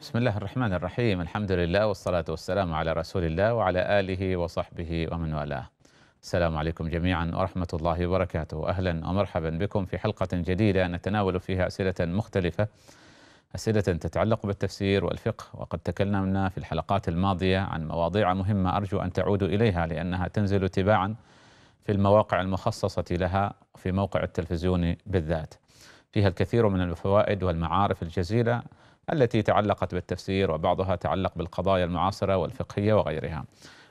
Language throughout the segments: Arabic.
بسم الله الرحمن الرحيم الحمد لله والصلاة والسلام على رسول الله وعلى آله وصحبه ومن والاه السلام عليكم جميعا ورحمة الله وبركاته أهلا ومرحبا بكم في حلقة جديدة نتناول فيها أسئلة مختلفة أسئلة تتعلق بالتفسير والفقه وقد تكلمنا في الحلقات الماضية عن مواضيع مهمة أرجو أن تعودوا إليها لأنها تنزل تباعا في المواقع المخصصة لها في موقع التلفزيون بالذات فيها الكثير من الفوائد والمعارف الجزيلة التي تعلقت بالتفسير وبعضها تعلق بالقضايا المعاصرة والفقهية وغيرها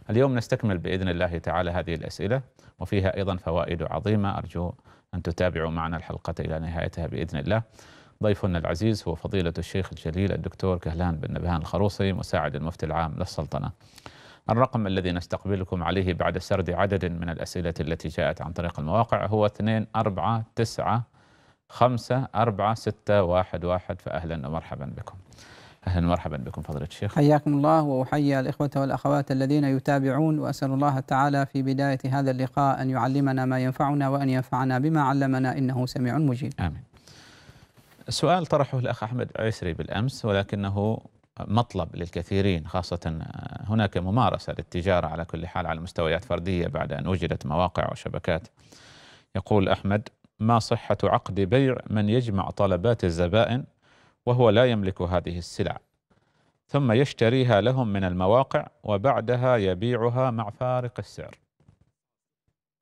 اليوم نستكمل بإذن الله تعالى هذه الأسئلة وفيها أيضا فوائد عظيمة أرجو أن تتابعوا معنا الحلقة إلى نهايتها بإذن الله ضيفنا العزيز هو فضيلة الشيخ الجليل الدكتور كهلان بن نبهان الخروصي مساعد المفتي العام للسلطنة الرقم الذي نستقبلكم عليه بعد سرد عدد من الأسئلة التي جاءت عن طريق المواقع هو 249 خمسة أربعة ستة واحد واحد فأهلا ومرحبا بكم أهلا ومرحبا بكم فضلة الشيخ حياكم الله وأحيي الإخوة والأخوات الذين يتابعون وأسأل الله تعالى في بداية هذا اللقاء أن يعلمنا ما ينفعنا وأن ينفعنا بما علمنا إنه سميع مجيب آمين سؤال طرحه الأخ أحمد عسري بالأمس ولكنه مطلب للكثيرين خاصة هناك ممارسة للتجارة على كل حال على مستويات فردية بعد أن وجدت مواقع وشبكات يقول أحمد ما صحة عقد بيع من يجمع طلبات الزبائن وهو لا يملك هذه السلع ثم يشتريها لهم من المواقع وبعدها يبيعها مع فارق السعر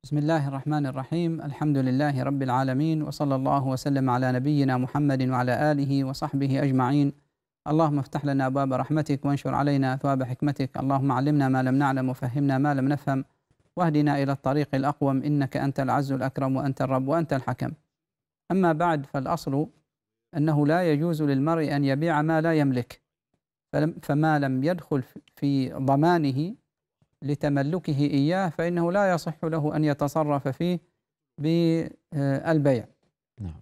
بسم الله الرحمن الرحيم الحمد لله رب العالمين وصلى الله وسلم على نبينا محمد وعلى آله وصحبه أجمعين اللهم افتح لنا باب رحمتك وانشر علينا أثواب حكمتك اللهم علمنا ما لم نعلم وفهمنا ما لم نفهم واهدنا إلى الطريق الأقوم إنك أنت العز الأكرم وأنت الرب وأنت الحكم أما بعد فالأصل أنه لا يجوز للمرء أن يبيع ما لا يملك فما لم يدخل في ضمانه لتملكه إياه فإنه لا يصح له أن يتصرف فيه بالبيع نعم.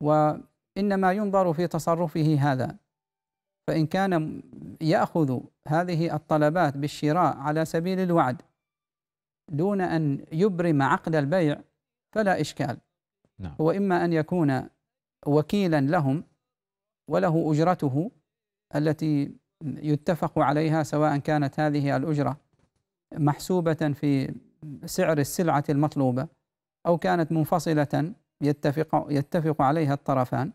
وإنما ينظر في تصرفه هذا فإن كان يأخذ هذه الطلبات بالشراء على سبيل الوعد دون أن يبرم عقد البيع فلا إشكال نعم. هو إما أن يكون وكيلا لهم وله أجرته التي يتفق عليها سواء كانت هذه الأجرة محسوبة في سعر السلعة المطلوبة أو كانت منفصلة يتفق يتفق عليها الطرفان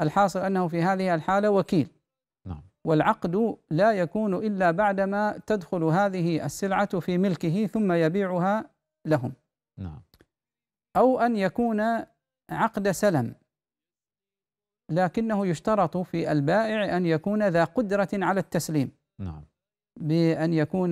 الحاصل أنه في هذه الحالة وكيل والعقد لا يكون إلا بعدما تدخل هذه السلعة في ملكه ثم يبيعها لهم نعم أو أن يكون عقد سلم لكنه يشترط في البائع أن يكون ذا قدرة على التسليم نعم بأن يكون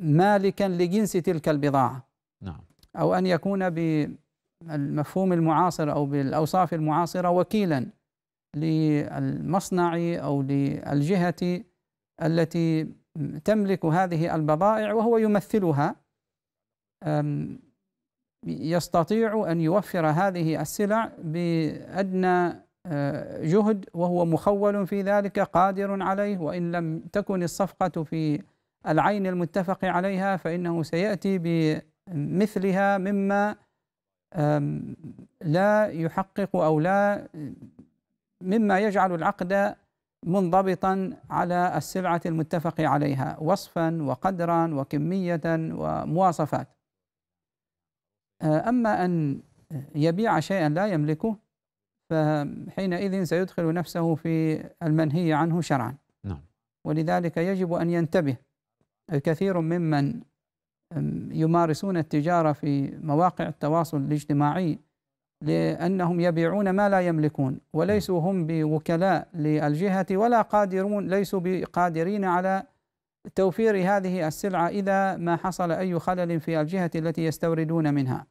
مالكا لجنس تلك البضاعة نعم أو أن يكون بالمفهوم المعاصر أو بالأوصاف المعاصرة وكيلا للمصنع أو للجهة التي تملك هذه البضائع وهو يمثلها يستطيع أن يوفر هذه السلع بأدنى أه، جهد وهو مخول في ذلك قادر عليه وإن لم تكن الصفقة في العين المتفق عليها فإنه سيأتي بمثلها مما لا يحقق أو لا مما يجعل العقد منضبطا على السلعة المتفق عليها وصفا وقدرا وكمية ومواصفات آه، أما أن يبيع شيئا لا يملكه فحينئذ سيدخل نفسه في المنهي عنه شرعا نعم. ولذلك يجب أن ينتبه كثير ممن يمارسون التجارة في مواقع التواصل الاجتماعي لأنهم يبيعون ما لا يملكون وليسوا هم بوكلاء للجهة ولا قادرون ليسوا بقادرين على توفير هذه السلعة إذا ما حصل أي خلل في الجهة التي يستوردون منها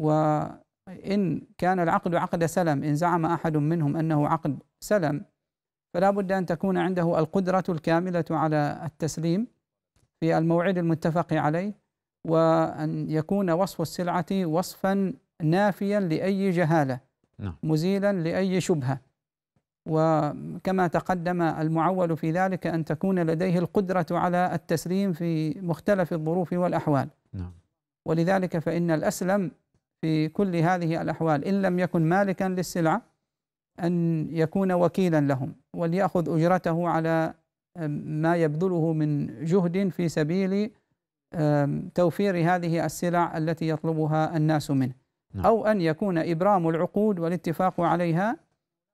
وإن كان العقد عقد سلم إن زعم أحد منهم أنه عقد سلم فلا بد أن تكون عنده القدرة الكاملة على التسليم في الموعد المتفق عليه وأن يكون وصف السلعة وصفا نافيا لأي جهالة نعم. مزيلا لأي شبهة وكما تقدم المعول في ذلك أن تكون لديه القدرة على التسليم في مختلف الظروف والأحوال نعم. ولذلك فإن الأسلم في كل هذه الأحوال إن لم يكن مالكا للسلعة أن يكون وكيلا لهم وليأخذ أجرته على ما يبذله من جهد في سبيل توفير هذه السلع التي يطلبها الناس منه نعم. أو أن يكون إبرام العقود والاتفاق عليها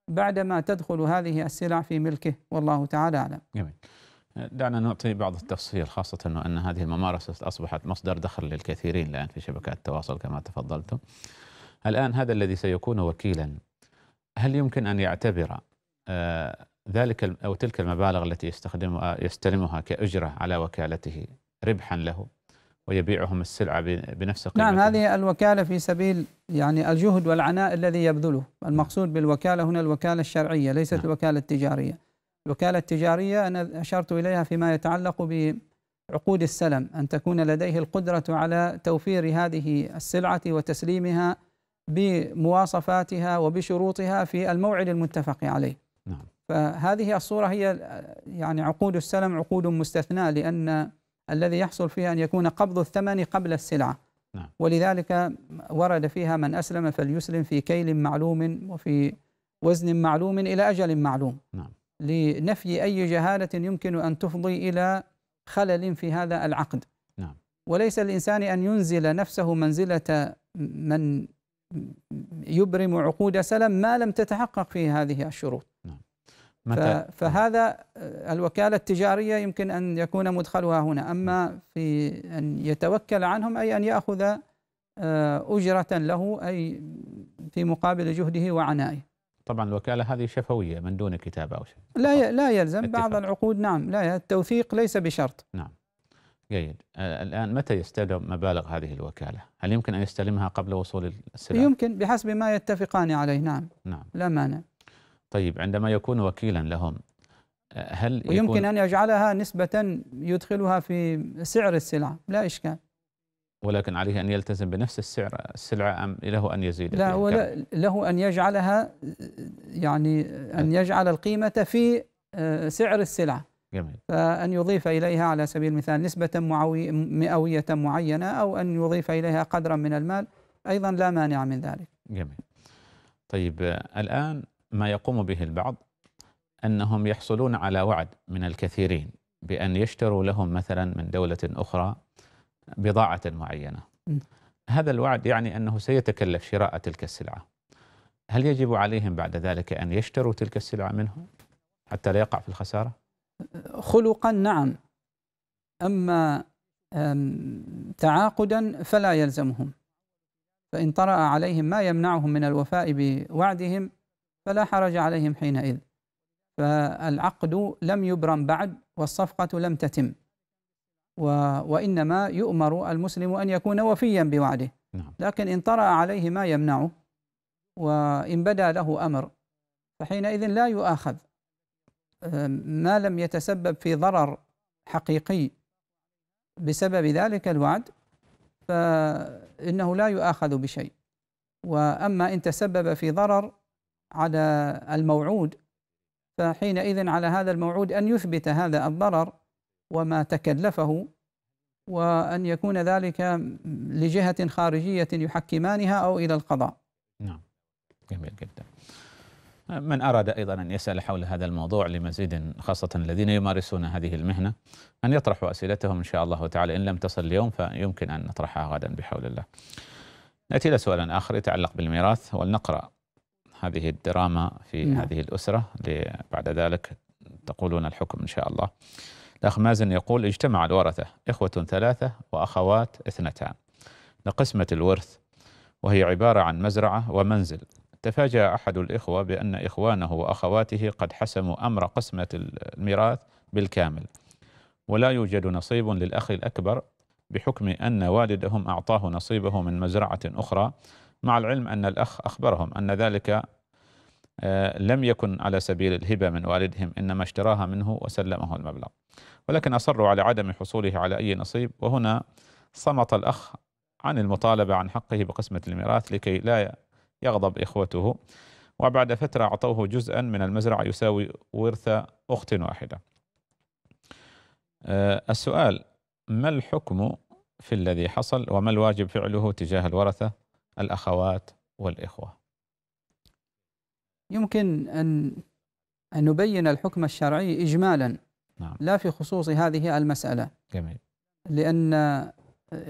بعدما تدخل هذه السلع في ملكه والله تعالى أعلم جميل دعنا نعطي بعض التفصيل خاصة أن هذه الممارسة أصبحت مصدر دخل للكثيرين الآن في شبكات التواصل كما تفضلتم الآن هذا الذي سيكون وكيلا هل يمكن أن يعتبر آه، ذلك أو تلك المبالغ التي يستخدمها يستلمها كأجرة على وكالته ربحا له ويبيعهم السلعة بنفس قيمة نعم هذه الوكالة في سبيل يعني الجهد والعناء الذي يبذله المقصود بالوكالة هنا الوكالة الشرعية ليست نعم. الوكالة التجارية الوكالة التجارية أنا أشرت إليها فيما يتعلق بعقود السلم أن تكون لديه القدرة على توفير هذه السلعة وتسليمها بمواصفاتها وبشروطها في الموعد المتفق عليه نعم. فهذه الصورة هي يعني عقود السلم عقود مستثناة لأن الذي يحصل فيها أن يكون قبض الثمن قبل السلعة نعم. ولذلك ورد فيها من أسلم فليسلم في كيل معلوم وفي وزن معلوم إلى أجل معلوم نعم. لنفي أي جهالة يمكن أن تفضي إلى خلل في هذا العقد نعم. وليس الإنسان أن ينزل نفسه منزلة من يبرم عقود سلم ما لم تتحقق فيه هذه الشروط متى فهذا آه، الوكالة التجارية يمكن أن يكون مدخلها هنا أما نعم. في أن يتوكل عنهم أي أن يأخذ آه، أجرة له أي في مقابل جهده وعنائه طبعا الوكالة هذه شفوية من دون كتابة أو شيء لا لا يلزم اتفاق. بعض العقود نعم لا التوثيق ليس بشرط نعم جيد آه، الآن متى يستلم مبالغ هذه الوكالة؟ هل يمكن أن يستلمها قبل وصول السلام يمكن بحسب ما يتفقان عليه نعم نعم لا مانع طيب عندما يكون وكيلا لهم هل يمكن أن يجعلها نسبة يدخلها في سعر السلعة لا إشكال ولكن عليه أن يلتزم بنفس السعر السلعة أم له أن يزيد لا هو له أن يجعلها يعني أن يجعل القيمة في آه، سعر السلعة جميل. فأن يضيف إليها على سبيل المثال نسبة مئوية معينة أو أن يضيف إليها قدرا من المال أيضا لا مانع من ذلك جميل طيب آه، الآن ما يقوم به البعض أنهم يحصلون على وعد من الكثيرين بأن يشتروا لهم مثلا من دولة أخرى بضاعة معينة هذا الوعد يعني أنه سيتكلف شراء تلك السلعة هل يجب عليهم بعد ذلك أن يشتروا تلك السلعة منه حتى لا يقع في الخسارة؟ خلقا نعم أما تعاقدا فلا يلزمهم فإن طرأ عليهم ما يمنعهم من الوفاء بوعدهم فلا حرج عليهم حينئذ فالعقد لم يبرم بعد والصفقة لم تتم و وإنما يؤمر المسلم أن يكون وفيا بوعده نعم. لكن إن طرأ عليه ما يمنعه وإن بدا له أمر فحينئذ لا يؤاخذ ما لم يتسبب في ضرر حقيقي بسبب ذلك الوعد فإنه لا يؤاخذ بشيء وأما إن تسبب في ضرر على الموعود فحينئذ على هذا الموعود أن يثبت هذا الضرر وما تكلفه وأن يكون ذلك لجهة خارجية يحكمانها أو إلى القضاء نعم جميل جدا من أراد أيضا أن يسأل حول هذا الموضوع لمزيد خاصة الذين يمارسون هذه المهنة أن يطرحوا أسئلتهم إن شاء الله تعالى إن لم تصل اليوم فيمكن أن نطرحها غدا بحول الله نأتي إلى سؤال آخر يتعلق بالميراث ولنقرأ هذه الدراما في نعم. هذه الأسرة بعد ذلك تقولون الحكم إن شاء الله الأخ مازن يقول اجتمع الورثة إخوة ثلاثة وأخوات اثنتان لقسمة الورث وهي عبارة عن مزرعة ومنزل تفاجأ أحد الإخوة بأن إخوانه وأخواته قد حسموا أمر قسمة الميراث بالكامل ولا يوجد نصيب للأخ الأكبر بحكم أن والدهم أعطاه نصيبه من مزرعة أخرى مع العلم أن الأخ أخبرهم أن ذلك آه، لم يكن على سبيل الهبة من والدهم إنما اشتراها منه وسلمه المبلغ ولكن أصروا على عدم حصوله على أي نصيب وهنا صمت الأخ عن المطالبة عن حقه بقسمة الميراث لكي لا يغضب إخوته وبعد فترة أعطوه جزءا من المزرعة يساوي ورث أخت واحدة آه، السؤال ما الحكم في الذي حصل وما الواجب فعله تجاه الورثة الاخوات والاخوه. يمكن ان نبين الحكم الشرعي اجمالا نعم. لا في خصوص هذه المساله. جميل. لان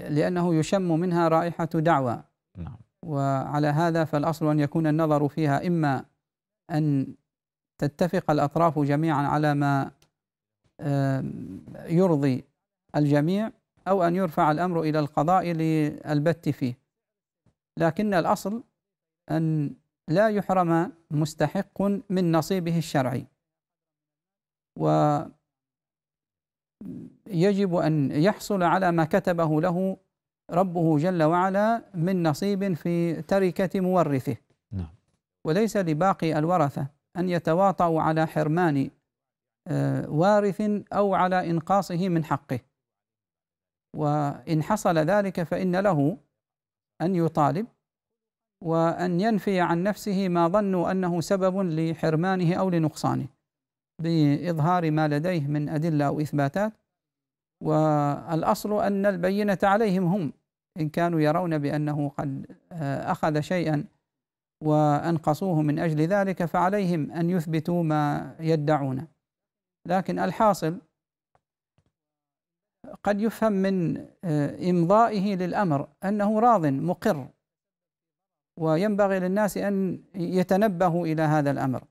لانه يشم منها رائحه دعوى. نعم. وعلى هذا فالاصل ان يكون النظر فيها اما ان تتفق الاطراف جميعا على ما يرضي الجميع او ان يرفع الامر الى القضاء للبت فيه لكن الأصل أن لا يحرم مستحق من نصيبه الشرعي ويجب أن يحصل على ما كتبه له ربه جل وعلا من نصيب في تركة مورثه نعم. وليس لباقي الورثة أن يتواطؤوا على حرمان آه، وارث أو على إنقاصه من حقه وإن حصل ذلك فإن له أن يطالب وأن ينفي عن نفسه ما ظنوا أنه سبب لحرمانه أو لنقصانه بإظهار ما لديه من أدلة أو إثباتات والأصل أن البينة عليهم هم إن كانوا يرون بأنه قد آه، أخذ شيئا وأنقصوه من أجل ذلك فعليهم أن يثبتوا ما يدعونه لكن الحاصل قد يفهم من آه، إمضائه للأمر أنه راض مقر وينبغي للناس أن يتنبهوا إلى هذا الأمر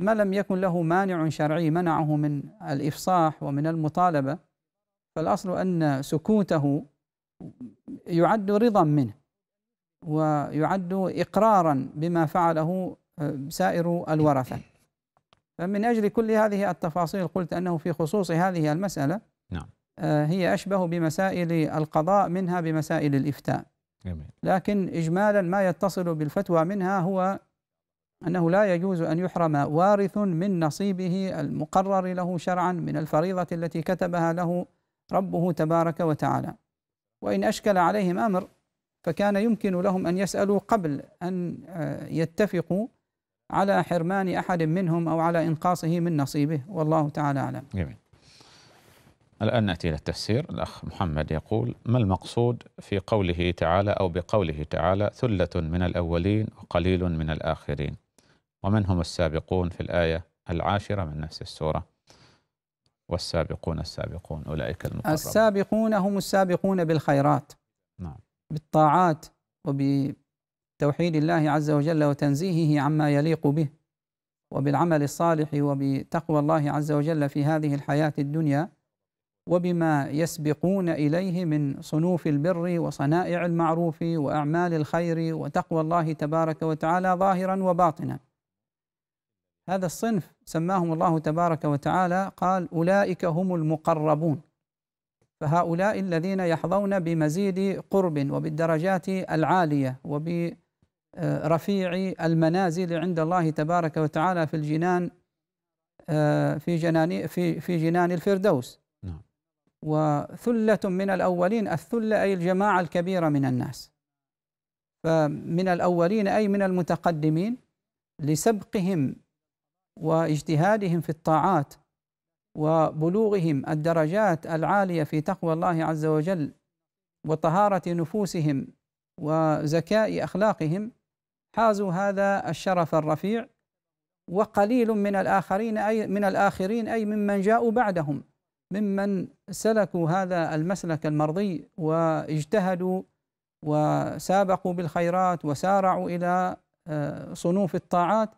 ما لم يكن له مانع شرعي منعه من الإفصاح ومن المطالبة فالأصل أن سكوته يعد رضا منه ويعد إقرارا بما فعله آه، سائر الورثة فمن أجل كل هذه التفاصيل قلت أنه في خصوص هذه المسألة نعم آه، هي أشبه بمسائل القضاء منها بمسائل الإفتاء لكن إجمالا ما يتصل بالفتوى منها هو أنه لا يجوز أن يحرم وارث من نصيبه المقرر له شرعا من الفريضة التي كتبها له ربه تبارك وتعالى وإن أشكل عليهم أمر فكان يمكن لهم أن يسألوا قبل أن آه، يتفقوا على حرمان أحد منهم أو على إنقاصه من نصيبه والله تعالى أعلم جميل. الآن نأتي إلى التفسير الأخ محمد يقول ما المقصود في قوله تعالى أو بقوله تعالى ثلة من الأولين وقليل من الآخرين ومن هم السابقون في الآية العاشرة من نفس السورة والسابقون السابقون أولئك المقربون السابقون هم السابقون بالخيرات نعم. بالطاعات وبتوحيد الله عز وجل وتنزيهه عما يليق به وبالعمل الصالح وبتقوى الله عز وجل في هذه الحياة الدنيا وبما يسبقون اليه من صنوف البر وصنائع المعروف واعمال الخير وتقوى الله تبارك وتعالى ظاهرا وباطنا. هذا الصنف سماهم الله تبارك وتعالى قال اولئك هم المقربون. فهؤلاء الذين يحظون بمزيد قرب وبالدرجات العاليه وبرفيع المنازل عند الله تبارك وتعالى في الجنان آه، في جنان في في جنان الفردوس وثلة من الأولين الثلة أي الجماعة الكبيرة من الناس فمن الأولين أي من المتقدمين لسبقهم واجتهادهم في الطاعات وبلوغهم الدرجات العالية في تقوى الله عز وجل وطهارة نفوسهم وزكاء أخلاقهم حازوا هذا الشرف الرفيع وقليل من الآخرين أي من الآخرين أي ممن جاءوا بعدهم ممن سلكوا هذا المسلك المرضي واجتهدوا وسابقوا بالخيرات وسارعوا الى آه، صنوف الطاعات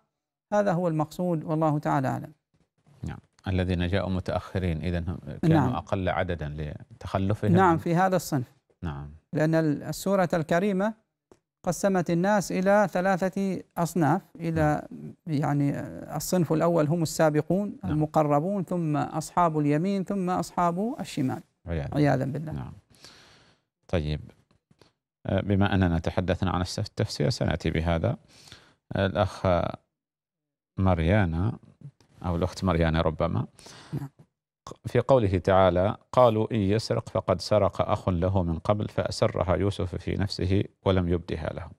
هذا هو المقصود والله تعالى اعلم. نعم الذين جاءوا متاخرين اذا كانوا نعم. اقل عددا لتخلفهم نعم في هذا الصنف. نعم لان السوره الكريمه قسمت الناس إلى ثلاثة أصناف إلى نعم. يعني الصنف الأول هم السابقون نعم. المقربون ثم أصحاب اليمين ثم أصحاب الشمال عياذا, عياذا بالله نعم. طيب آه، بما أننا تحدثنا عن التفسير سنأتي بهذا آه، الأخ مريانا أو الأخت مريانا ربما نعم. في قوله تعالى قالوا إن يسرق فقد سرق أخ له من قبل فأسرها يوسف في نفسه ولم يبدها له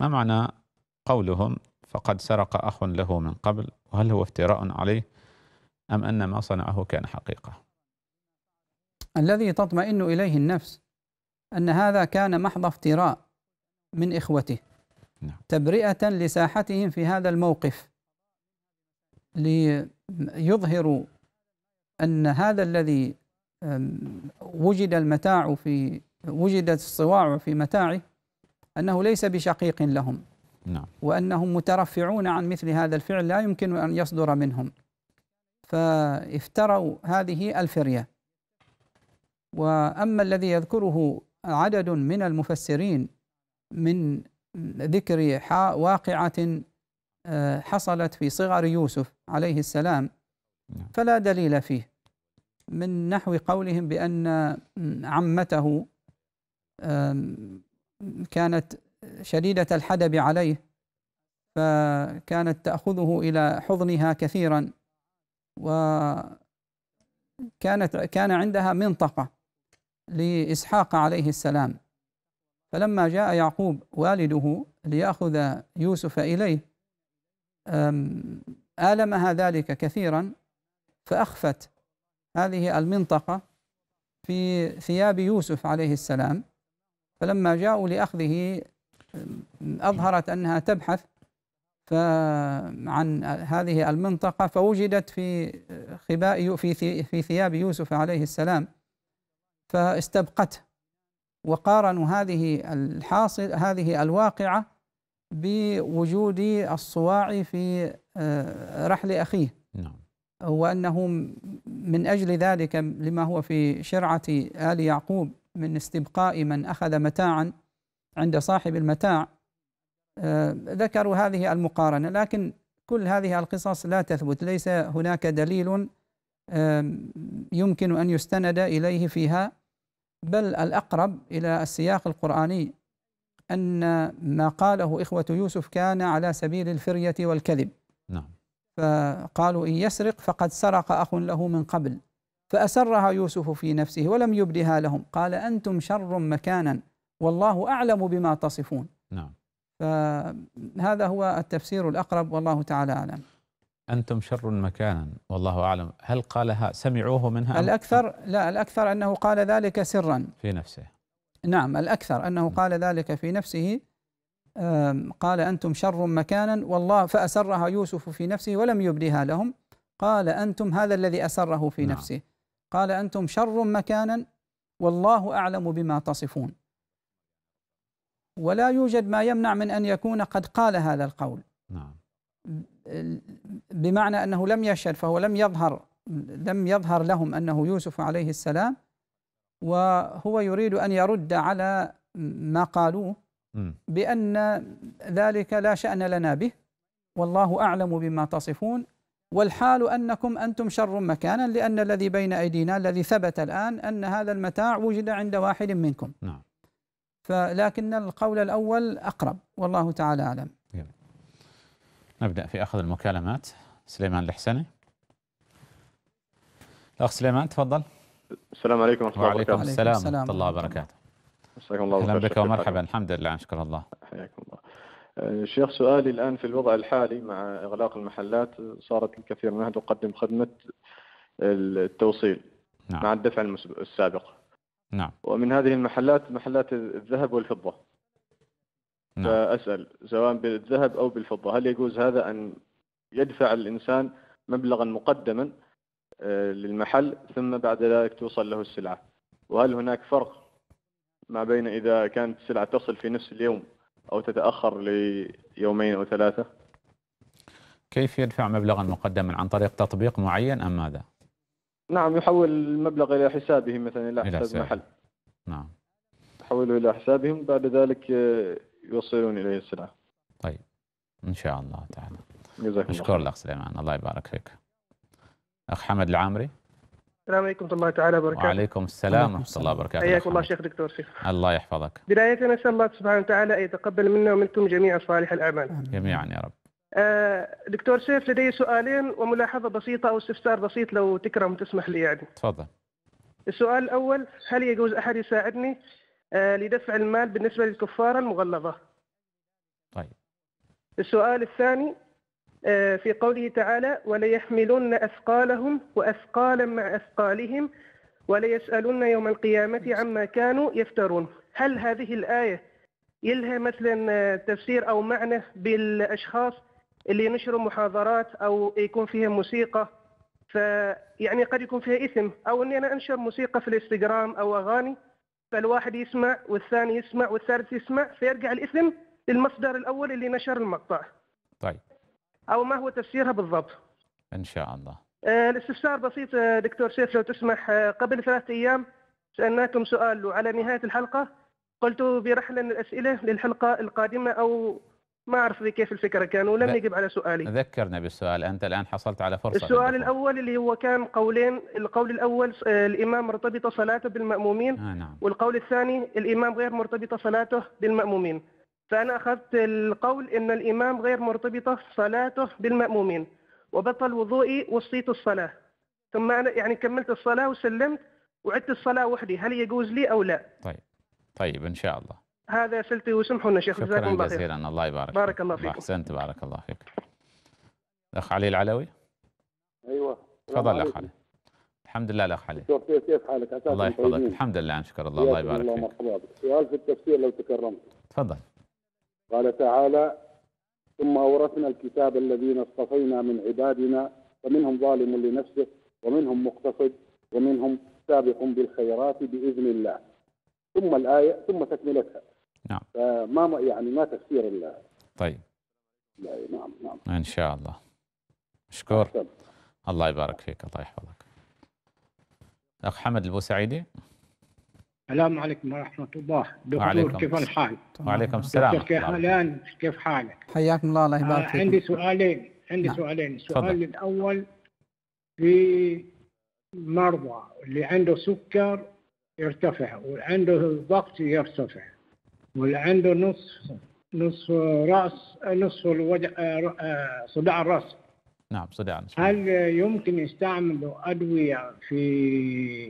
ما معنى قولهم فقد سرق أخ له من قبل وهل هو افتراء عليه أم أن ما صنعه كان حقيقة الذي تطمئن إليه النفس أن هذا كان محض افتراء من إخوته نعم. تبرئة لساحتهم في هذا الموقف ليظهروا أن هذا الذي وجد المتاع في وجدت الصواع في متاعه أنه ليس بشقيق لهم نعم. وأنهم مترفعون عن مثل هذا الفعل لا يمكن أن يصدر منهم فافتروا هذه الفرية وأما الذي يذكره عدد من المفسرين من ذكر واقعة أه، حصلت في صغر يوسف عليه السلام نعم. فلا دليل فيه من نحو قولهم بأن عمته كانت شديدة الحدب عليه فكانت تأخذه إلى حضنها كثيرا وكانت كان عندها منطقة لإسحاق عليه السلام فلما جاء يعقوب والده ليأخذ يوسف إليه آلمها ذلك كثيرا فأخفت هذه المنطقة في ثياب يوسف عليه السلام فلما جاءوا لأخذه أظهرت أنها تبحث عن هذه المنطقة فوجدت في خباء في في ثياب يوسف عليه السلام فاستبقته وقارنوا هذه الحاصل هذه الواقعة بوجود الصواع في آه، رحل أخيه نعم وأنه من أجل ذلك لما هو في شرعة آل يعقوب من استبقاء من أخذ متاعا عند صاحب المتاع آه، ذكروا هذه المقارنة لكن كل هذه القصص لا تثبت ليس هناك دليل يمكن أن يستند إليه فيها بل الأقرب إلى السياق القرآني أن ما قاله إخوة يوسف كان على سبيل الفرية والكذب نعم فقالوا إن يسرق فقد سرق أخ له من قبل فأسرها يوسف في نفسه ولم يبدها لهم قال أنتم شر مكانا والله أعلم بما تصفون نعم فهذا هو التفسير الأقرب والله تعالى أعلم أنتم شر مكانا والله أعلم هل قالها سمعوه منها الأكثر لا الأكثر أنه قال ذلك سرا في نفسه نعم الأكثر أنه قال ذلك في نفسه قال أنتم شر مكانا والله فأسرها يوسف في نفسه ولم يبدها لهم قال أنتم هذا الذي أسره في نعم. نفسه قال أنتم شر مكانا والله أعلم بما تصفون ولا يوجد ما يمنع من أن يكون قد قال هذا القول نعم. بمعنى أنه لم يشهد فهو لم يظهر لم يظهر لهم أنه يوسف عليه السلام وهو يريد أن يرد على ما قالوه بأن ذلك لا شأن لنا به والله أعلم بما تصفون والحال أنكم أنتم شر مكانا لأن الذي بين أيدينا الذي ثبت الآن أن هذا المتاع وجد عند واحد منكم نعم فلكن القول الأول أقرب والله تعالى أعلم نبدأ في أخذ المكالمات سليمان الحسني الأخ سليمان تفضل السلام عليكم ورحمة الله وبركاته وعليكم السلام ورحمة الله وبركاته مساكم الله اهلا بك ومرحبا الحمد لله نشكر الله حياكم الله أه، شيخ سؤالي الآن في الوضع الحالي مع إغلاق المحلات صارت الكثير منها تقدم خدمة التوصيل نعم. مع الدفع السابق نعم ومن هذه المحلات محلات الذهب والفضة نعم. فأسأل سواء بالذهب أو بالفضة هل يجوز هذا أن يدفع الإنسان مبلغا مقدما أه، للمحل ثم بعد ذلك توصل له السلعة وهل هناك فرق ما بين إذا كانت السلعة تصل في نفس اليوم أو تتأخر ليومين أو ثلاثة كيف يدفع مبلغا مقدما عن طريق تطبيق معين أم ماذا؟ نعم يحول المبلغ إلى حسابه مثلا إلى حساب إلى محل نعم يحوله إلى حسابهم بعد ذلك يوصلون إليه السلعة طيب إن شاء الله تعالى جزاك الله أشكر لك سليمان الله يبارك فيك أخ حمد العامري السلام عليكم ورحمة الله تعالى وبركاته. وعليكم السلام ورحمة الله وبركاته. حياك الله شيخ دكتور شيخ الله يحفظك. بداية نسأل الله سبحانه وتعالى أن يتقبل منا ومنكم جميع صالح الأعمال. جميعا يا رب. آه، دكتور سيف لدي سؤالين وملاحظة بسيطة أو استفسار بسيط لو تكرم تسمح لي يعني. تفضل. السؤال الأول هل يجوز أحد يساعدني آه، لدفع المال بالنسبة للكفارة المغلظة؟ طيب. السؤال الثاني آه، في قوله تعالى وليحملن أثقالهم وأثقالا مع أثقالهم وليسألن يوم القيامة عما كانوا يفترون هل هذه الآية يلها مثلا آه، تفسير أو معنى بالأشخاص اللي ينشروا محاضرات أو يكون فيها موسيقى فيعني قد يكون فيها إثم أو أني أنا أنشر موسيقى في الانستغرام أو أغاني فالواحد يسمع والثاني يسمع والثالث يسمع فيرجع الإثم للمصدر الأول اللي نشر المقطع طيب او ما هو تفسيرها بالضبط ان شاء الله آه، الاستفسار بسيط آه، دكتور سيف لو تسمح آه، قبل ثلاثة أيام سألناكم سؤال على نهاية الحلقة قلت برحلة الأسئلة للحلقة القادمة أو ما أعرف كيف الفكرة كان ولم يجب على سؤالي ذكرنا بالسؤال أنت الآن حصلت على فرصة السؤال الأول اللي هو كان قولين القول الأول الإمام مرتبطة صلاته بالمأمومين آه نعم. والقول الثاني الإمام غير مرتبطة صلاته بالمأمومين فأنا أخذت القول إن الإمام غير مرتبطة صلاته بالمأمومين وبطل وضوئي وصيت الصلاة ثم أنا يعني كملت الصلاة وسلمت وعدت الصلاة وحدي هل يجوز لي أو لا طيب طيب إن شاء الله هذا سلتي وسمحوا لنا شيخ جزاكم الله خير جزيلا الله يبارك بارك الله فيك أحسنت بارك الله فيك الأخ علي العلوي أيوه تفضل الأخ علي الحمد لله الاخ علي كيف حالك الله يحفظك الحمد لله نشكر الله الله يبارك فيك سؤال في التفسير لو تكرمت تفضل قال تعالى ثم أورثنا الكتاب الذين اصطفينا من عبادنا فمنهم ظالم لنفسه ومنهم مقتصد ومنهم سابق بالخيرات بإذن الله ثم الآية ثم تكملتها نعم فما يعني ما تفسير الله طيب لا نعم نعم إن شاء الله مشكور أحسن. الله يبارك فيك الله يحفظك أخ حمد البوسعيدي السلام عليكم ورحمة الله دكتور كيف الحال؟ وعليكم السلام كيف أهلان كيف حالك؟ حياكم الله الله يبارك آه، فيك عندي سؤالين عندي نعم. سؤالين السؤال الأول في مرضى اللي عنده سكر يرتفع وعنده ضغط يرتفع واللي عنده نصف نصف راس نصف الوجع آه، آه، صداع الراس نعم صداع هل يمكن يستعملوا ادويه في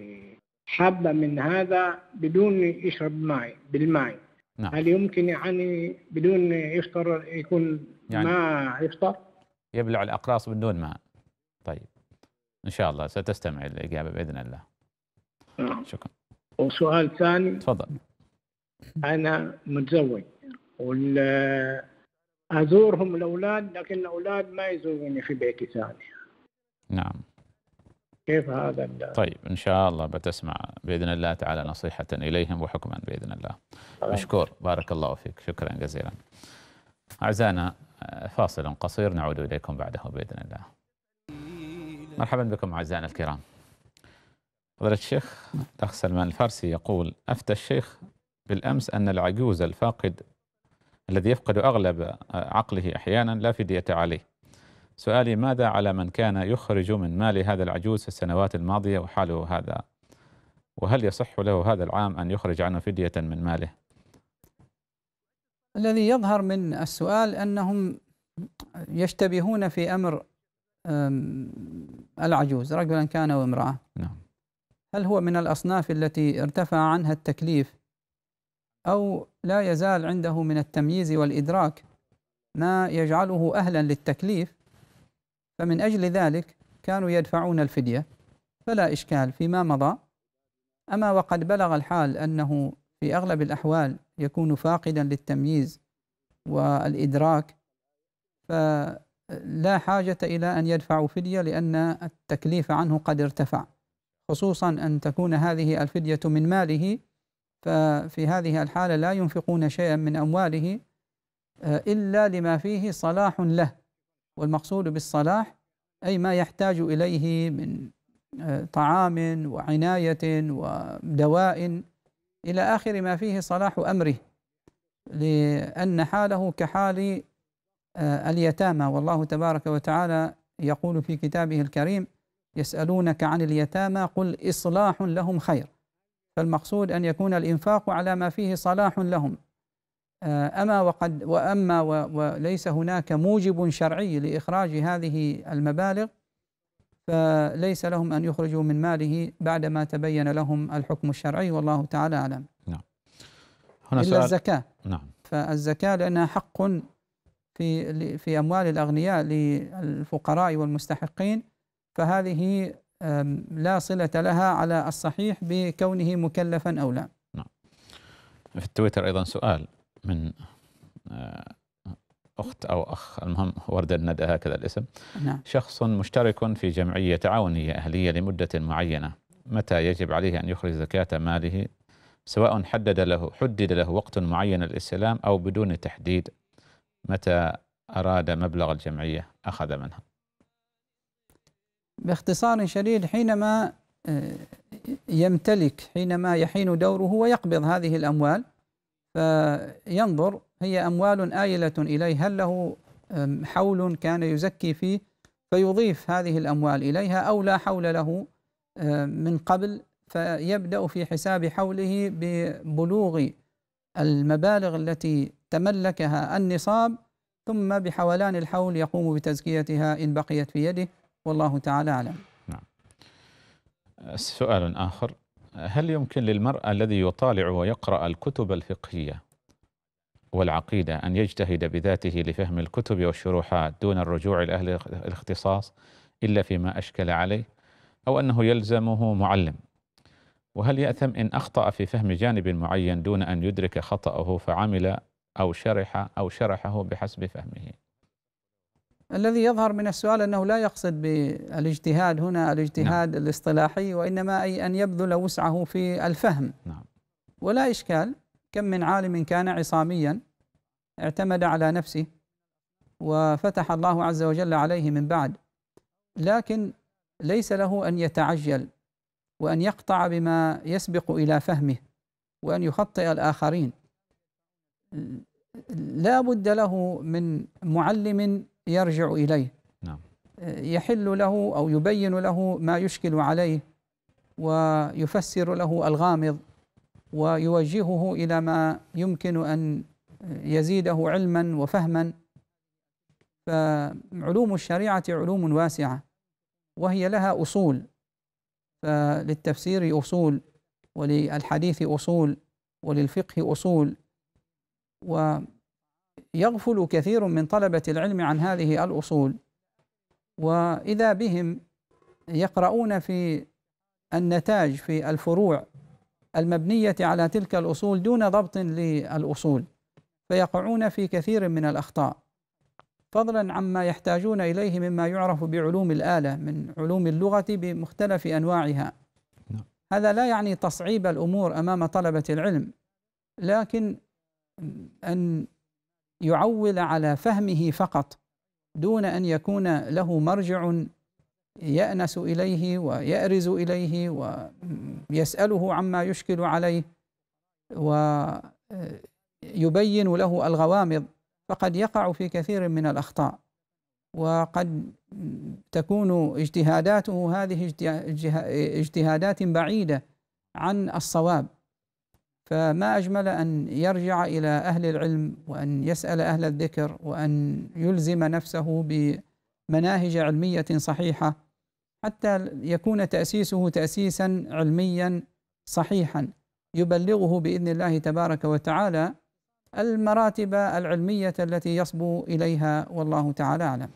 حبة من هذا بدون يشرب ماء بالماء نعم. هل يمكن يعني بدون يفطر يكون يعني ما يفطر؟ يبلع الأقراص بدون ماء طيب إن شاء الله ستستمع الإجابة بإذن الله نعم. شكرا وسؤال ثاني تفضل أنا متزوج وال أزورهم الأولاد لكن الأولاد ما يزوروني في بيتي ثاني نعم كيف هذا طيب إن شاء الله بتسمع بإذن الله تعالى نصيحة إليهم وحكما بإذن الله طبعا. مشكور بارك الله فيك شكرا جزيلا أعزائنا آه، فاصل قصير نعود إليكم بعده بإذن الله مرحبا بكم أعزائنا الكرام فضيلة الشيخ الأخ سلمان الفارسي يقول أفتى الشيخ بالأمس أن العجوز الفاقد الذي يفقد أغلب آه، عقله أحيانا لا فدية عليه سؤالي ماذا على من كان يخرج من مال هذا العجوز في السنوات الماضية وحاله هذا وهل يصح له هذا العام أن يخرج عنه فدية من ماله الذي يظهر من السؤال أنهم يشتبهون في أمر العجوز رجلا كان وامرأة نعم هل هو من الأصناف التي ارتفع عنها التكليف أو لا يزال عنده من التمييز والإدراك ما يجعله أهلا للتكليف فمن أجل ذلك كانوا يدفعون الفدية فلا إشكال فيما مضى أما وقد بلغ الحال أنه في أغلب الأحوال يكون فاقدا للتمييز والإدراك فلا حاجة إلى أن يدفعوا فدية لأن التكليف عنه قد ارتفع خصوصا أن تكون هذه الفدية من ماله ففي هذه الحالة لا ينفقون شيئا من أمواله إلا لما فيه صلاح له والمقصود بالصلاح أي ما يحتاج إليه من آه، طعام وعناية ودواء إلى آخر ما فيه صلاح أمره لأن حاله كحال آه، اليتامى والله تبارك وتعالى يقول في كتابه الكريم يسألونك عن اليتامى قل إصلاح لهم خير فالمقصود أن يكون الإنفاق على ما فيه صلاح لهم آه، أما وقد وأما وليس هناك موجب شرعي لإخراج هذه المبالغ فليس لهم أن يخرجوا من ماله بعدما تبين لهم الحكم الشرعي والله تعالى أعلم نعم هنا إلا سؤال. الزكاة نعم فالزكاة لأنها حق في في أموال الأغنياء للفقراء والمستحقين فهذه لا صلة لها على الصحيح بكونه مكلفا أو لا نعم في التويتر أيضا سؤال من آه، أخت أو أخ المهم ورد الندى هكذا الاسم نعم. شخص مشترك في جمعية تعاونية أهلية لمدة معينة متى يجب عليه أن يخرج زكاة ماله سواء حدد له حدد له وقت معين للإسلام أو بدون تحديد متى أراد مبلغ الجمعية أخذ منها باختصار شديد حينما آه، يمتلك حينما يحين دوره ويقبض هذه الأموال فينظر هي أموال آيلة إليه هل له حول كان يزكي فيه فيضيف هذه الأموال إليها أو لا حول له من قبل فيبدأ في حساب حوله ببلوغ المبالغ التي تملكها النصاب ثم بحولان الحول يقوم بتزكيتها إن بقيت في يده والله تعالى أعلم نعم سؤال آخر هل يمكن للمرء الذي يطالع ويقرأ الكتب الفقهية والعقيدة أن يجتهد بذاته لفهم الكتب والشروحات دون الرجوع إلى أهل الاختصاص إلا فيما أشكل عليه أو أنه يلزمه معلم وهل يأثم إن أخطأ في فهم جانب معين دون أن يدرك خطأه فعمل أو شرح أو شرحه بحسب فهمه الذي يظهر من السؤال أنه لا يقصد بالاجتهاد هنا نعم. الاجتهاد نعم. الاصطلاحي وإنما أي أن يبذل وسعه في الفهم نعم. ولا إشكال كم من عالم كان عصاميا اعتمد على نفسه وفتح الله عز وجل عليه من بعد لكن ليس له أن يتعجل وأن يقطع بما يسبق إلى فهمه وأن يخطئ الآخرين لا بد له من معلم يرجع إليه نعم. آه، يحل له أو يبين له ما يشكل عليه ويفسر له الغامض ويوجهه إلى ما يمكن أن يزيده علما وفهما فعلوم الشريعة علوم واسعة وهي لها أصول فللتفسير أصول وللحديث أصول وللفقه أصول و يغفل كثير من طلبة العلم عن هذه الأصول وإذا بهم يقرؤون في النتاج في الفروع المبنية على تلك الأصول دون ضبط للأصول فيقعون في كثير من الأخطاء فضلا عما يحتاجون إليه مما يعرف بعلوم الآلة من علوم اللغة بمختلف أنواعها نعم. هذا لا يعني تصعيب الأمور أمام طلبة العلم لكن أن يعول على فهمه فقط دون ان يكون له مرجع يأنس اليه ويأرز اليه ويسأله عما يشكل عليه ويبين له الغوامض فقد يقع في كثير من الاخطاء وقد تكون اجتهاداته هذه اجتهادات بعيده عن الصواب فما أجمل أن يرجع إلى أهل العلم وأن يسأل أهل الذكر وأن يلزم نفسه بمناهج علمية صحيحة حتى يكون تأسيسه تأسيسا علميا صحيحا يبلغه بإذن الله تبارك وتعالى المراتب العلمية التي يصبو إليها والله تعالى أعلم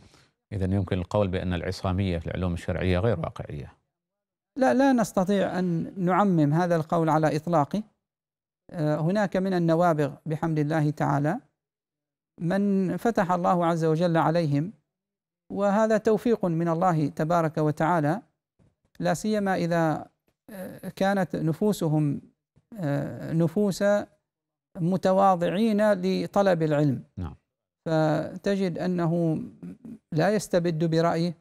إذا يمكن القول بأن العصامية في العلوم الشرعية غير واقعية لا لا نستطيع أن نعمم هذا القول على إطلاقه آه، هناك من النوابغ بحمد الله تعالى من فتح الله عز وجل عليهم وهذا توفيق من الله تبارك وتعالى لا سيما اذا آه، كانت نفوسهم آه، نفوس متواضعين لطلب العلم نعم. فتجد انه لا يستبد برايه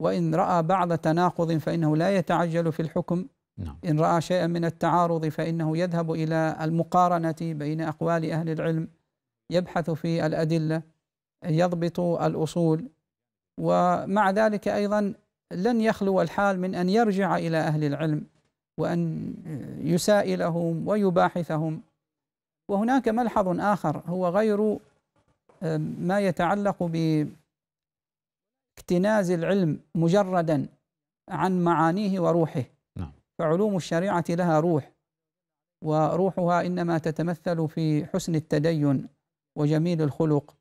وان راى بعض تناقض فانه لا يتعجل في الحكم نعم. إن رأى شيئا من التعارض فإنه يذهب إلى المقارنة بين أقوال أهل العلم يبحث في الأدلة يضبط الأصول ومع ذلك أيضا لن يخلو الحال من أن يرجع إلى أهل العلم وأن يسائلهم ويباحثهم وهناك ملحظ آخر هو غير ما يتعلق باكتناز العلم مجردا عن معانيه وروحه فعلوم الشريعة لها روح وروحها إنما تتمثل في حسن التدين وجميل الخلق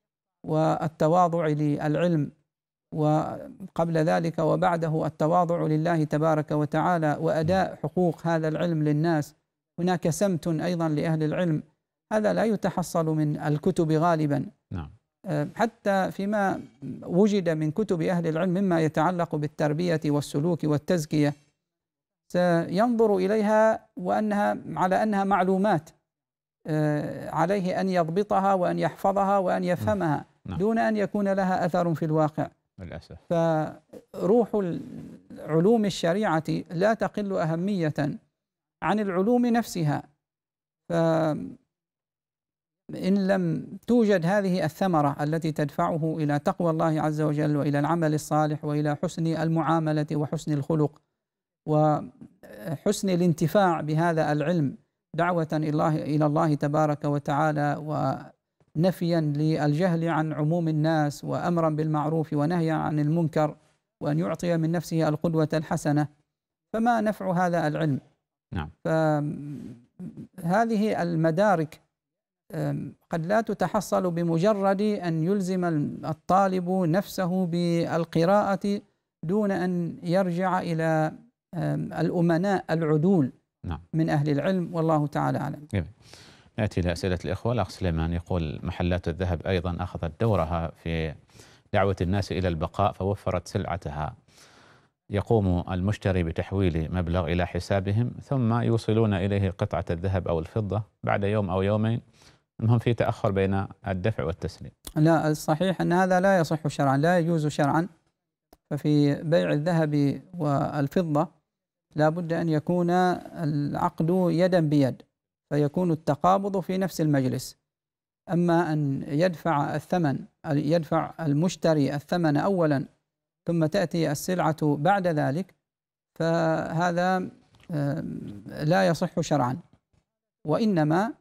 والتواضع للعلم وقبل ذلك وبعده التواضع لله تبارك وتعالى وأداء حقوق هذا العلم للناس هناك سمت أيضا لأهل العلم هذا لا يتحصل من الكتب غالبا نعم. آه، حتى فيما وجد من كتب أهل العلم مما يتعلق بالتربية والسلوك والتزكية سينظر إليها وأنها على أنها معلومات آه، عليه أن يضبطها وأن يحفظها وأن يفهمها نعم. دون أن يكون لها أثر في الواقع للأسف فروح علوم الشريعة لا تقل أهمية عن العلوم نفسها فإن لم توجد هذه الثمرة التي تدفعه إلى تقوى الله عز وجل وإلى العمل الصالح وإلى حسن المعاملة وحسن الخلق وحسن الانتفاع بهذا العلم دعوة إلى الله تبارك وتعالى ونفيا للجهل عن عموم الناس وأمرا بالمعروف ونهيا عن المنكر وأن يعطي من نفسه القدوة الحسنة فما نفع هذا العلم نعم فهذه المدارك قد لا تتحصل بمجرد أن يلزم الطالب نفسه بالقراءة دون أن يرجع إلى الأمناء العدول نعم. من أهل العلم والله تعالى أعلم جميل. إيه. نأتي لأسئلة الإخوة الأخ سليمان يقول محلات الذهب أيضا أخذت دورها في دعوة الناس إلى البقاء فوفرت سلعتها يقوم المشتري بتحويل مبلغ إلى حسابهم ثم يوصلون إليه قطعة الذهب أو الفضة بعد يوم أو يومين المهم في تأخر بين الدفع والتسليم لا الصحيح أن هذا لا يصح شرعا لا يجوز شرعا ففي بيع الذهب والفضة لا بد أن يكون العقد يدا بيد فيكون التقابض في نفس المجلس أما أن يدفع الثمن يدفع المشتري الثمن أولا ثم تأتي السلعة بعد ذلك فهذا آه، لا يصح شرعا وإنما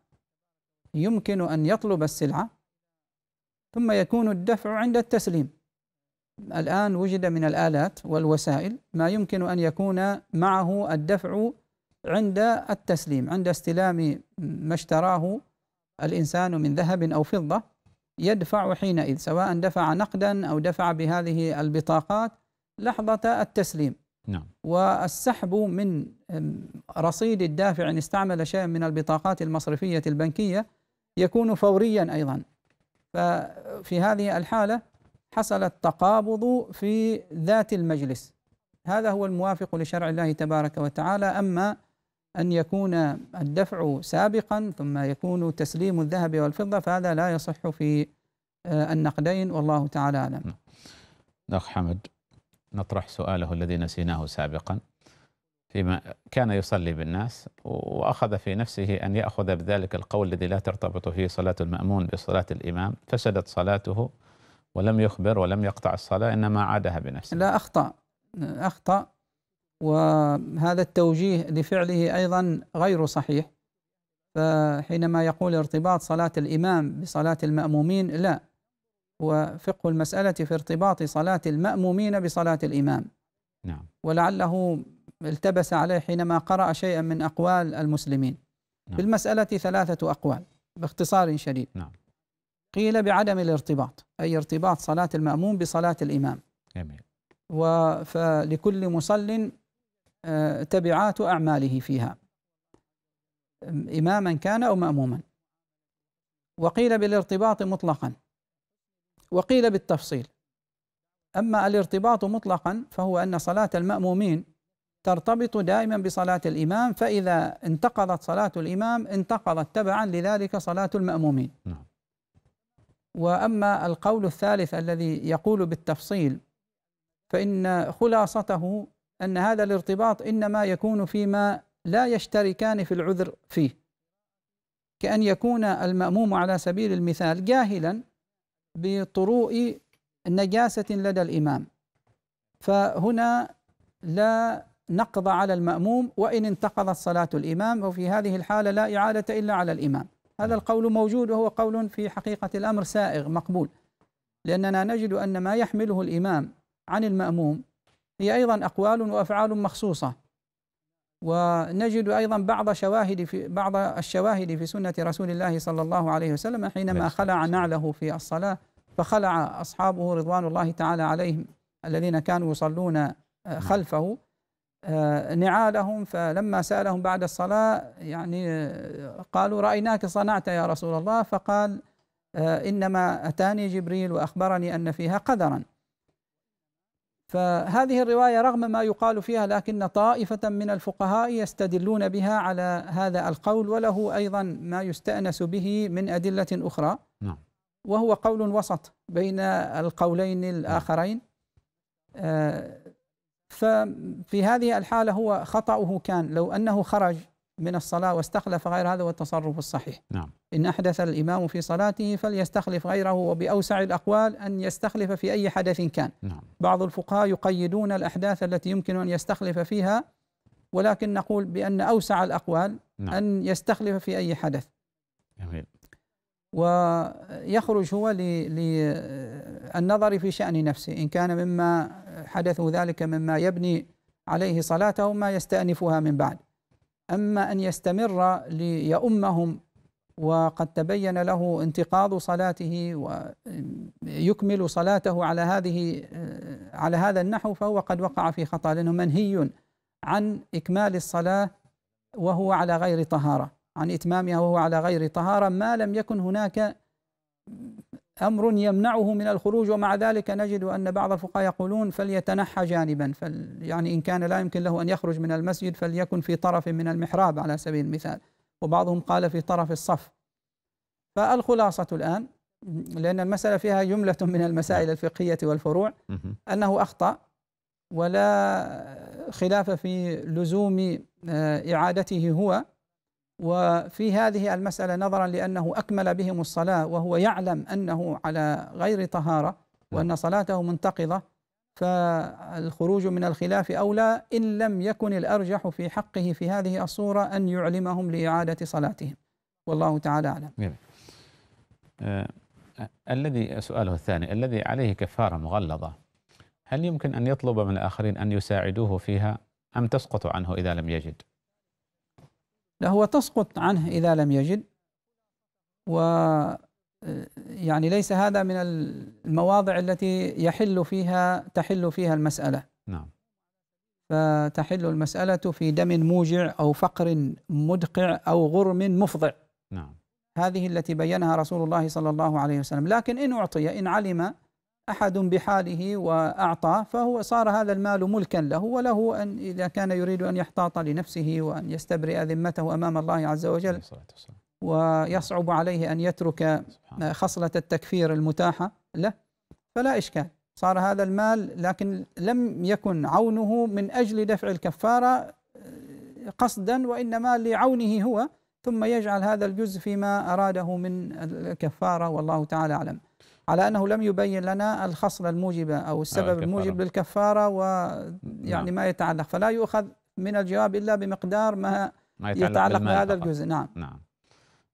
يمكن أن يطلب السلعة ثم يكون الدفع عند التسليم الآن وجد من الآلات والوسائل ما يمكن أن يكون معه الدفع عند التسليم عند استلام ما اشتراه الإنسان من ذهب أو فضة يدفع حينئذ سواء دفع نقدا أو دفع بهذه البطاقات لحظة التسليم نعم. والسحب من رصيد الدافع إن استعمل شيئا من البطاقات المصرفية البنكية يكون فوريا أيضا ففي هذه الحالة حصل التقابض في ذات المجلس هذا هو الموافق لشرع الله تبارك وتعالى أما أن يكون الدفع سابقا ثم يكون تسليم الذهب والفضة فهذا لا يصح في النقدين والله تعالى أعلم نعم. أخ حمد نطرح سؤاله الذي نسيناه سابقا فيما كان يصلي بالناس وأخذ في نفسه أن يأخذ بذلك القول الذي لا ترتبط فيه صلاة المأمون بصلاة الإمام فسدت صلاته ولم يخبر ولم يقطع الصلاة إنما عادها بنفسه لا أخطأ أخطأ وهذا التوجيه لفعله أيضا غير صحيح فحينما يقول ارتباط صلاة الإمام بصلاة المأمومين لا وفقه المسألة في ارتباط صلاة المأمومين بصلاة الإمام نعم ولعله التبس عليه حينما قرأ شيئا من أقوال المسلمين نعم. في المسألة ثلاثة أقوال باختصار شديد نعم قيل بعدم الارتباط أي ارتباط صلاة المأموم بصلاة الإمام جميل فلكل مصل آه، تبعات أعماله فيها إماما كان أو مأموما وقيل بالارتباط مطلقا وقيل بالتفصيل أما الارتباط مطلقا فهو أن صلاة المأمومين ترتبط دائما بصلاة الإمام فإذا انتقضت صلاة الإمام انتقضت تبعا لذلك صلاة المأمومين نعم. واما القول الثالث الذي يقول بالتفصيل فان خلاصته ان هذا الارتباط انما يكون فيما لا يشتركان في العذر فيه كان يكون الماموم على سبيل المثال جاهلا بطروء نجاسه لدى الامام فهنا لا نقض على الماموم وان انتقضت صلاه الامام وفي هذه الحاله لا اعاده الا على الامام هذا القول موجود وهو قول في حقيقة الأمر سائغ مقبول لأننا نجد أن ما يحمله الإمام عن المأموم هي أيضا أقوال وأفعال مخصوصة ونجد أيضا بعض شواهد في بعض الشواهد في سنة رسول الله صلى الله عليه وسلم حينما خلع نعله في الصلاة فخلع أصحابه رضوان الله تعالى عليهم الذين كانوا يصلون آه، خلفه آه، نعالهم فلما سالهم بعد الصلاه يعني آه، قالوا رايناك صنعت يا رسول الله فقال آه، انما اتاني جبريل واخبرني ان فيها قدرا فهذه الروايه رغم ما يقال فيها لكن طائفه من الفقهاء يستدلون بها على هذا القول وله ايضا ما يستانس به من ادله اخرى نعم وهو قول وسط بين القولين الاخرين ففي هذه الحالة هو خطأه كان لو أنه خرج من الصلاة واستخلف غير هذا هو التصرف الصحيح نعم. إن أحدث الإمام في صلاته فليستخلف غيره وبأوسع الأقوال أن يستخلف في أي حدث كان نعم. بعض الفقهاء يقيدون الأحداث التي يمكن أن يستخلف فيها ولكن نقول بأن أوسع الأقوال نعم. أن يستخلف في أي حدث جميل. ويخرج هو للنظر في شأن نفسه إن كان مما حدث ذلك مما يبني عليه صلاته ما يستأنفها من بعد أما أن يستمر ليؤمهم وقد تبين له انتقاض صلاته ويكمل صلاته على هذه على هذا النحو فهو قد وقع في خطأ لأنه منهي عن إكمال الصلاة وهو على غير طهارة عن إتمامها وهو على غير طهارة ما لم يكن هناك أمر يمنعه من الخروج ومع ذلك نجد أن بعض الفقهاء يقولون فليتنحى جانبا فل يعني إن كان لا يمكن له أن يخرج من المسجد فليكن في طرف من المحراب على سبيل المثال وبعضهم قال في طرف الصف فالخلاصة الآن لأن المسألة فيها جملة من المسائل الفقهية والفروع أنه أخطأ ولا خلاف في لزوم آه، إعادته هو وفي هذه المسألة نظرا لأنه أكمل بهم الصلاة وهو يعلم أنه على غير طهارة وأن نعم. صلاته منتقضة فالخروج من الخلاف أولى إن لم يكن الأرجح في حقه في هذه الصورة أن يعلمهم لإعادة صلاتهم والله تعالى أعلم آه، الذي سؤاله الثاني الذي عليه كفارة مغلظة هل يمكن أن يطلب من الآخرين أن يساعدوه فيها أم تسقط عنه إذا لم يجد؟ هو تسقط عنه إذا لم يجد و آه، يعني ليس هذا من المواضع التي يحل فيها تحل فيها المسألة نعم فتحل المسألة في دم موجع أو فقر مدقع أو غرم مفضع نعم هذه التي بينها رسول الله صلى الله عليه وسلم لكن إن أعطي إن علم أحد بحاله واعطى فهو صار هذا المال ملكا له وله أن إذا كان يريد أن يحتاط لنفسه وأن يستبرئ ذمته أمام الله عز وجل ويصعب عليه أن يترك خصلة التكفير المتاحة له فلا إشكال صار هذا المال لكن لم يكن عونه من أجل دفع الكفارة آه، قصدا وإنما لعونه هو ثم يجعل هذا الجزء فيما أراده من الكفارة والله تعالى أعلم على أنه لم يبين لنا الخصلة الموجبة أو السبب آه، الموجب للكفارة ويعني نعم. ما يتعلق فلا يؤخذ من الجواب إلا بمقدار ما, ما يتعلق, بهذا الجزء نعم نعم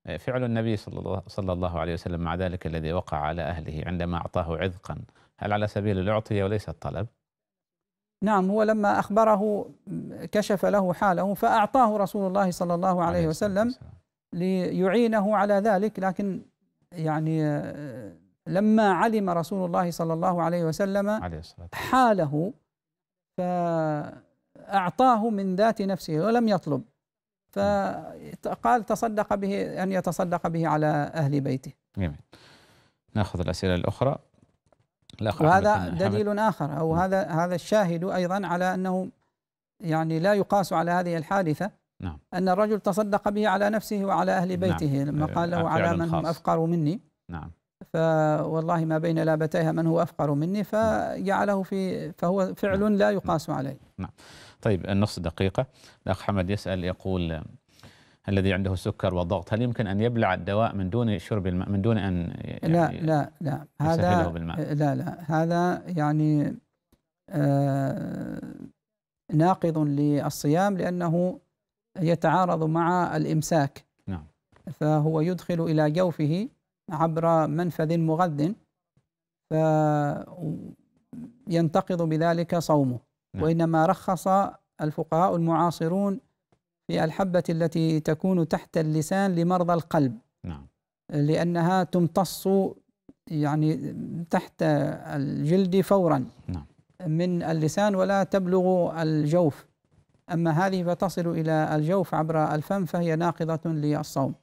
آه، فعل النبي صلى الله, صلى الله عليه وسلم مع ذلك الذي وقع على أهله عندما أعطاه عذقا هل على سبيل الأعطية وليس الطلب؟ نعم هو لما أخبره كشف له حاله فأعطاه رسول الله صلى الله عليه وسلم ليعينه على ذلك لكن يعني آه، لما علم رسول الله صلى الله عليه وسلم حاله فأعطاه من ذات نفسه ولم يطلب فقال تصدق به أن يتصدق به على أهل بيته جميل ناخذ الأسئلة الأخرى وهذا دليل آخر أو نعم. هذا هذا الشاهد أيضا على أنه يعني لا يقاس على هذه الحادثة نعم. أن الرجل تصدق به على نفسه وعلى أهل نعم. بيته نعم. لما قال له على من هم أفقر مني نعم فوالله ما بين لابتيها من هو أفقر مني فجعله في فهو فعل نعم. لا يقاس عليه نعم طيب النص دقيقة الأخ حمد يسأل يقول الذي عنده سكر وضغط هل يمكن أن يبلع الدواء من دون شرب الماء من دون أن يعني لا لا لا هذا بالماء. لا لا هذا يعني آه ناقض للصيام لأنه يتعارض مع الإمساك نعم فهو يدخل إلى جوفه عبر منفذ مغذ فينتقض بذلك صومه نعم. وإنما رخص الفقهاء المعاصرون في الحبة التي تكون تحت اللسان لمرضى القلب نعم. لأنها تمتص يعني تحت الجلد فورا نعم. من اللسان ولا تبلغ الجوف أما هذه فتصل إلى الجوف عبر الفم فهي ناقضة للصوم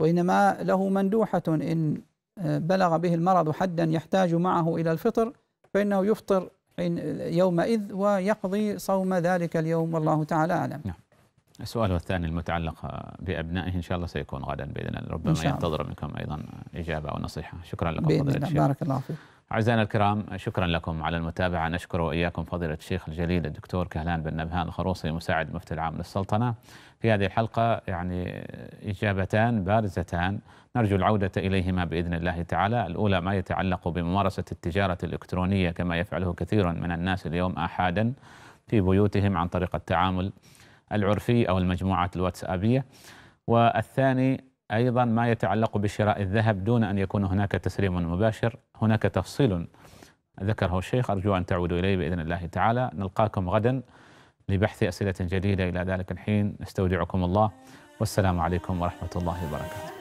وإنما له مندوحة إن آه، بلغ به المرض حدا يحتاج معه إلى الفطر فإنه يفطر حين يومئذ ويقضي صوم ذلك اليوم والله تعالى أعلم نعم. السؤال الثاني المتعلق بأبنائه إن شاء الله سيكون غدا بإذن الله ربما ينتظر منكم أيضا إجابة ونصيحة شكرا لكم بإذن الله بارك الله فيك أعزائنا الكرام شكرا لكم على المتابعة نشكر وإياكم فضيلة الشيخ الجليل الدكتور كهلان بن نبهان الخروصي مساعد المفتي العام للسلطنة في هذه الحلقة يعني إجابتان بارزتان نرجو العودة إليهما بإذن الله تعالى الأولى ما يتعلق بممارسة التجارة الإلكترونية كما يفعله كثير من الناس اليوم آحادا في بيوتهم عن طريق التعامل العرفي أو المجموعات الواتسابية والثاني أيضا ما يتعلق بشراء الذهب دون أن يكون هناك تسليم مباشر هناك تفصيل ذكره الشيخ أرجو أن تعودوا إليه بإذن الله تعالى نلقاكم غدا لبحث أسئلة جديدة إلى ذلك الحين نستودعكم الله والسلام عليكم ورحمة الله وبركاته